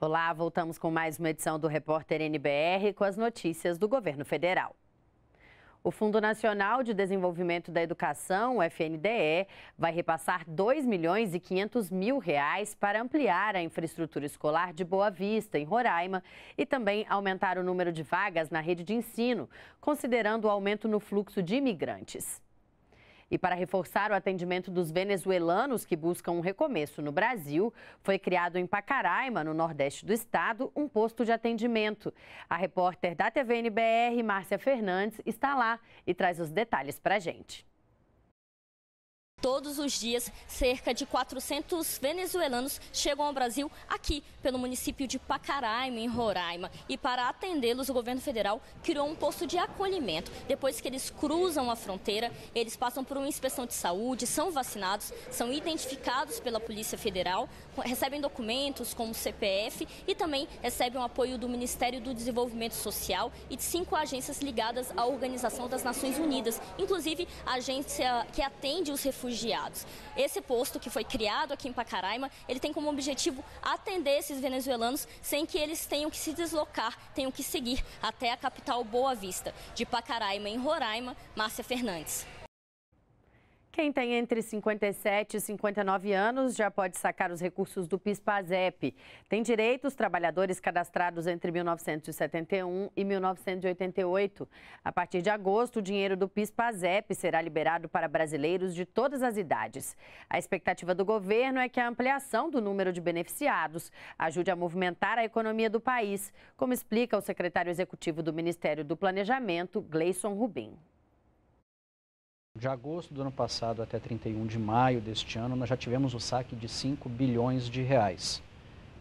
Olá, voltamos com mais uma edição do Repórter NBR com as notícias do governo federal. O Fundo Nacional de Desenvolvimento da Educação, o FNDE, vai repassar 2 milhões e 500 mil reais para ampliar a infraestrutura escolar de Boa Vista, em Roraima, e também aumentar o número de vagas na rede de ensino, considerando o aumento no fluxo de imigrantes. E para reforçar o atendimento dos venezuelanos que buscam um recomeço no Brasil, foi criado em Pacaraima, no nordeste do estado, um posto de atendimento. A repórter da TVNBR, Márcia Fernandes, está lá e traz os detalhes para a gente. Todos os dias, cerca de 400 venezuelanos chegam ao Brasil aqui pelo município de Pacaraima, em Roraima. E para atendê-los, o governo federal criou um posto de acolhimento. Depois que eles cruzam a fronteira, eles passam por uma inspeção de saúde, são vacinados, são identificados pela Polícia Federal, recebem documentos como CPF e também recebem o apoio do Ministério do Desenvolvimento Social e de cinco agências ligadas à Organização das Nações Unidas, inclusive a agência que atende os refugiados refugiados. Esse posto que foi criado aqui em Pacaraima, ele tem como objetivo atender esses venezuelanos sem que eles tenham que se deslocar, tenham que seguir até a capital Boa Vista. De Pacaraima, em Roraima, Márcia Fernandes. Quem tem entre 57 e 59 anos já pode sacar os recursos do PIS/PASEP. Tem direito os trabalhadores cadastrados entre 1971 e 1988. A partir de agosto, o dinheiro do PIS/PASEP será liberado para brasileiros de todas as idades. A expectativa do governo é que a ampliação do número de beneficiados ajude a movimentar a economia do país, como explica o secretário executivo do Ministério do Planejamento, Gleison Rubim. De agosto do ano passado até 31 de maio deste ano, nós já tivemos o saque de 5 bilhões de reais.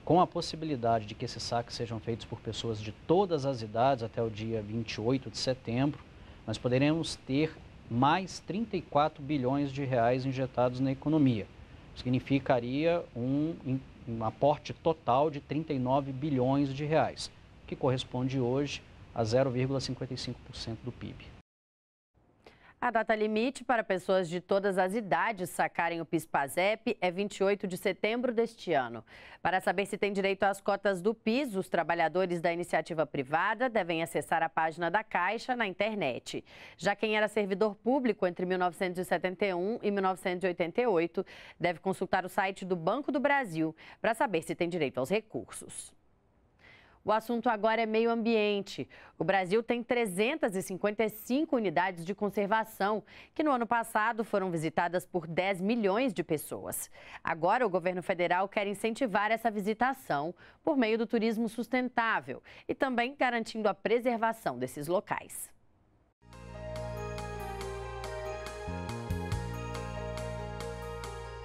Com a possibilidade de que esses saques sejam feitos por pessoas de todas as idades até o dia 28 de setembro, nós poderemos ter mais 34 bilhões de reais injetados na economia. Significaria um, um aporte total de 39 bilhões de reais, que corresponde hoje a 0,55% do PIB. A data limite para pessoas de todas as idades sacarem o PIS/PASEP é 28 de setembro deste ano. Para saber se tem direito às cotas do PIS, os trabalhadores da iniciativa privada devem acessar a página da Caixa na internet. Já quem era servidor público entre 1971 e 1988 deve consultar o site do Banco do Brasil para saber se tem direito aos recursos. O assunto agora é meio ambiente. O Brasil tem 355 unidades de conservação, que no ano passado foram visitadas por 10 milhões de pessoas. Agora, o governo federal quer incentivar essa visitação por meio do turismo sustentável e também garantindo a preservação desses locais.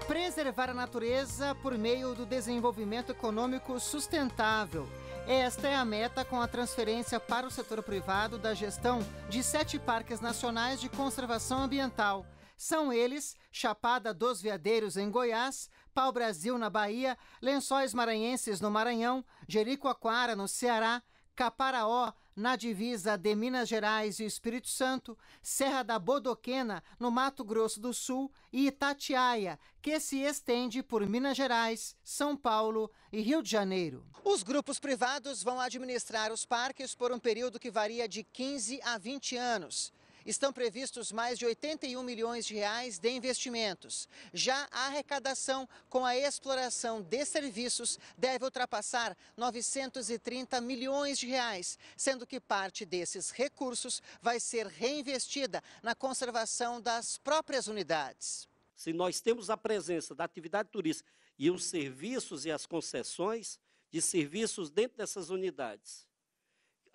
Preservar a natureza por meio do desenvolvimento econômico sustentável. Esta é a meta com a transferência para o setor privado da gestão de sete parques nacionais de conservação ambiental. São eles Chapada dos Veadeiros em Goiás, Pau Brasil na Bahia, Lençóis Maranhenses no Maranhão, Jericoacoara no Ceará, Caparaó, na divisa de Minas Gerais e Espírito Santo, Serra da Bodoquena, no Mato Grosso do Sul, e Itatiaia, que se estende por Minas Gerais, São Paulo e Rio de Janeiro. Os grupos privados vão administrar os parques por um período que varia de 15 a 20 anos estão previstos mais de 81 milhões de reais de investimentos. Já a arrecadação com a exploração de serviços deve ultrapassar 930 milhões de reais, sendo que parte desses recursos vai ser reinvestida na conservação das próprias unidades. Se nós temos a presença da atividade turística e os serviços e as concessões de serviços dentro dessas unidades,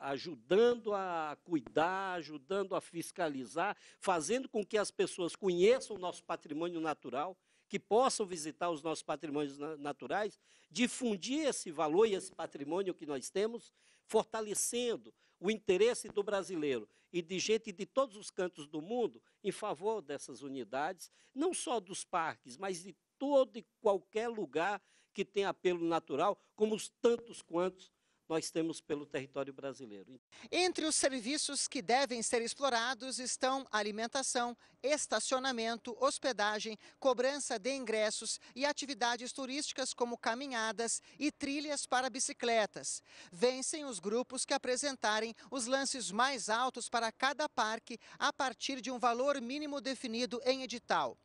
ajudando a cuidar, ajudando a fiscalizar, fazendo com que as pessoas conheçam o nosso patrimônio natural, que possam visitar os nossos patrimônios naturais, difundir esse valor e esse patrimônio que nós temos, fortalecendo o interesse do brasileiro e de gente de todos os cantos do mundo em favor dessas unidades, não só dos parques, mas de todo e qualquer lugar que tem apelo natural, como os tantos quantos nós temos pelo território brasileiro. Entre os serviços que devem ser explorados estão alimentação, estacionamento, hospedagem, cobrança de ingressos e atividades turísticas como caminhadas e trilhas para bicicletas. Vencem os grupos que apresentarem os lances mais altos para cada parque a partir de um valor mínimo definido em edital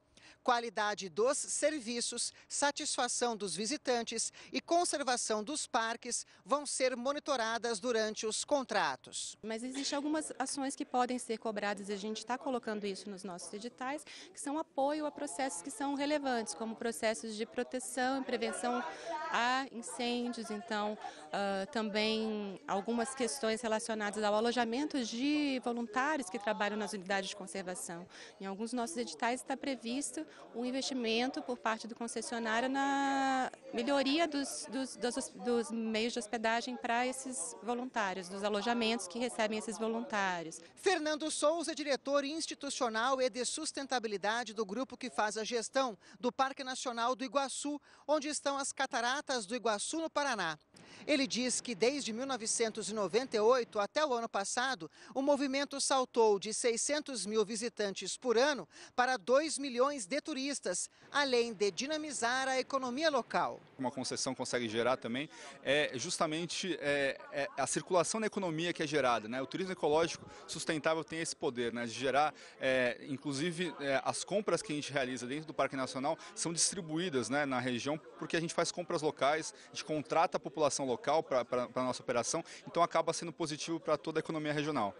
qualidade dos serviços, satisfação dos visitantes e conservação dos parques vão ser monitoradas durante os contratos. Mas existem algumas ações que podem ser cobradas e a gente está colocando isso nos nossos editais, que são apoio a processos que são relevantes, como processos de proteção e prevenção a incêndios, então uh, também algumas questões relacionadas ao alojamento de voluntários que trabalham nas unidades de conservação. Em alguns nossos editais está previsto um investimento por parte do concessionário na melhoria dos, dos, dos, dos meios de hospedagem para esses voluntários, dos alojamentos que recebem esses voluntários. Fernando Souza, é diretor institucional e de sustentabilidade do grupo que faz a gestão do Parque Nacional do Iguaçu, onde estão as cataratas do Iguaçu, no Paraná. Ele diz que desde 1998 até o ano passado, o movimento saltou de 600 mil visitantes por ano para 2 milhões de turistas, além de dinamizar a economia local. Uma concessão consegue gerar também é justamente é, é a circulação da economia que é gerada. Né? O turismo ecológico sustentável tem esse poder né? de gerar, é, inclusive, é, as compras que a gente realiza dentro do Parque Nacional são distribuídas né, na região porque a gente faz compras locais, a gente contrata a população local para a nossa operação, então acaba sendo positivo para toda a economia regional.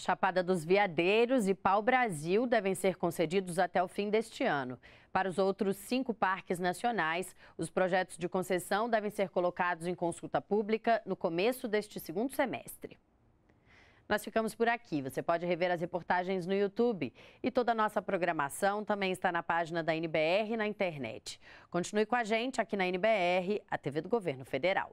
Chapada dos Veadeiros e Pau Brasil devem ser concedidos até o fim deste ano. Para os outros cinco parques nacionais, os projetos de concessão devem ser colocados em consulta pública no começo deste segundo semestre. Nós ficamos por aqui. Você pode rever as reportagens no YouTube. E toda a nossa programação também está na página da NBR na internet. Continue com a gente aqui na NBR, a TV do Governo Federal.